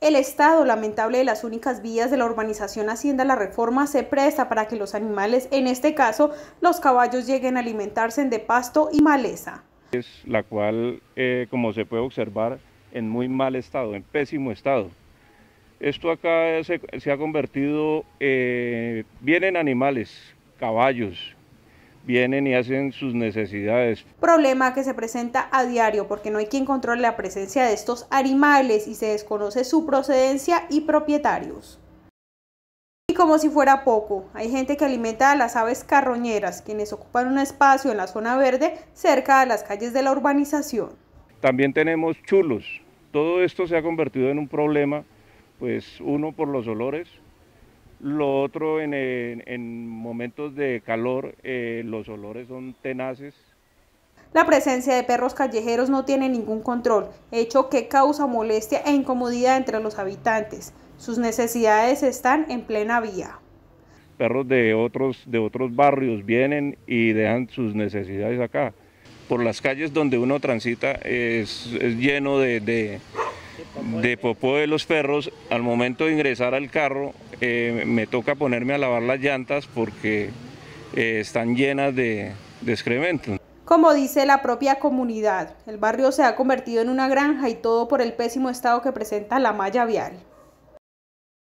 El estado lamentable de las únicas vías de la urbanización Hacienda La Reforma se presta para que los animales, en este caso los caballos, lleguen a alimentarse de pasto y maleza. Es la cual, eh, como se puede observar, en muy mal estado, en pésimo estado. Esto acá se, ha convertido, bien eh, en animales, caballos, vienen y hacen sus necesidades. Problema que se presenta a diario porque no hay quien controle la presencia de estos animales y se desconoce su procedencia y propietarios. Y como si fuera poco, hay gente que alimenta a las aves carroñeras, quienes ocupan un espacio en la zona verde cerca de las calles de la urbanización. También tenemos chulos. Todo esto se ha convertido en un problema, pues uno por los olores, lo otro, en, momentos de calor, eh, los olores son tenaces. La presencia de perros callejeros no tiene ningún control, hecho que causa molestia e incomodidad entre los habitantes. Sus necesidades están en plena vía. Perros de otros, de otros barrios vienen y dejan sus necesidades acá. Por las calles donde uno transita es, lleno de, de, de popó de los perros. Al momento de ingresar al carro, eh, me toca ponerme a lavar las llantas porque eh, están llenas de, de excremento. Como dice la propia comunidad, el barrio se ha convertido en una granja y todo por el pésimo estado que presenta la malla vial.